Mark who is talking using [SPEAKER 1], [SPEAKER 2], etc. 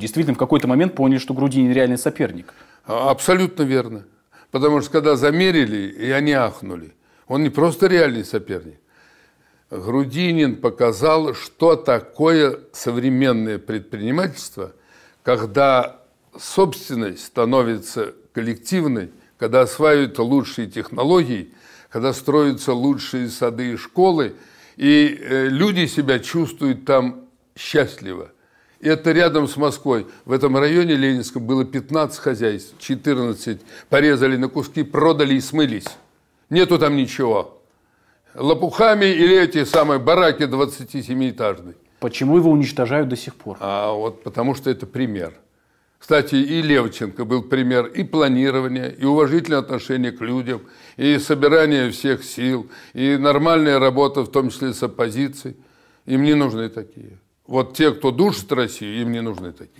[SPEAKER 1] действительно в какой-то момент поняли, что Грудинин реальный соперник. А, абсолютно верно. Потому что когда замерили, и они ахнули. Он не просто реальный соперник. Грудинин показал, что такое современное предпринимательство, когда собственность становится коллективной, когда осваиваются лучшие технологии, когда строятся лучшие сады и школы, и э, люди себя чувствуют там счастливо – и это рядом с Москвой. В этом районе Ленинском было 15 хозяйств, 14 порезали на куски, продали и смылись. Нету там ничего. Лопухами или эти самые бараки 27-этажные. Почему его уничтожают до сих пор? А вот потому что это пример. Кстати, и Левченко был пример и планирования, и уважительное отношение к людям, и собирание всех сил, и нормальная работа, в том числе с оппозицией. Им не нужны такие. Вот те, кто душит Россию, им не нужны такие.